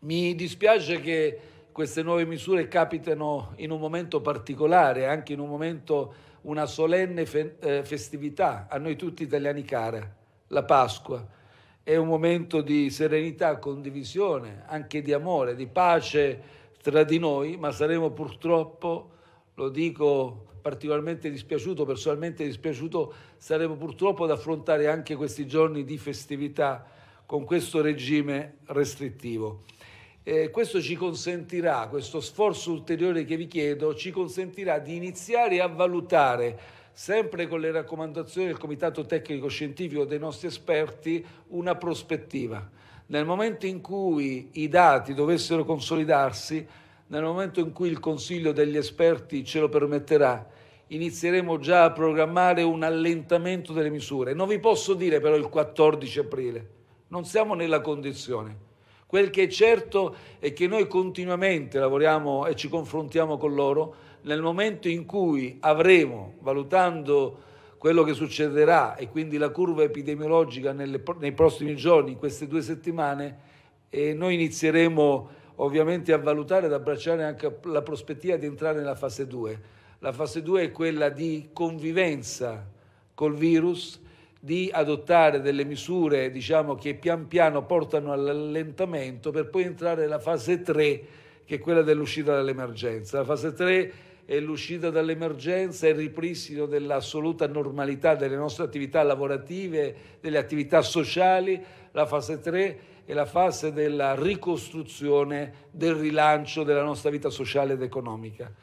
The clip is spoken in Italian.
Mi dispiace che queste nuove misure capitano in un momento particolare, anche in un momento, una solenne fe- eh, festività a noi tutti italiani cara, la Pasqua. È un momento di serenità, condivisione, anche di amore, di pace tra di noi, ma saremo purtroppo, lo dico particolarmente dispiaciuto, personalmente dispiaciuto, saremo purtroppo ad affrontare anche questi giorni di festività con questo regime restrittivo. Eh, questo ci consentirà, questo sforzo ulteriore che vi chiedo, ci consentirà di iniziare a valutare, sempre con le raccomandazioni del Comitato Tecnico Scientifico dei nostri esperti, una prospettiva. Nel momento in cui i dati dovessero consolidarsi, nel momento in cui il Consiglio degli esperti ce lo permetterà, inizieremo già a programmare un allentamento delle misure. Non vi posso dire però il 14 aprile, non siamo nella condizione. Quel che è certo è che noi continuamente lavoriamo e ci confrontiamo con loro nel momento in cui avremo, valutando quello che succederà e quindi la curva epidemiologica nelle, nei prossimi giorni, in queste due settimane, eh, noi inizieremo ovviamente a valutare ed abbracciare anche la prospettiva di entrare nella fase 2. La fase 2 è quella di convivenza col virus, di adottare delle misure diciamo, che pian piano portano all'allentamento per poi entrare nella fase 3 che è quella dell'uscita dall'emergenza. La fase 3 è l'uscita dall'emergenza e il ripristino dell'assoluta normalità delle nostre attività lavorative, delle attività sociali. La fase 3 è la fase della ricostruzione, del rilancio della nostra vita sociale ed economica.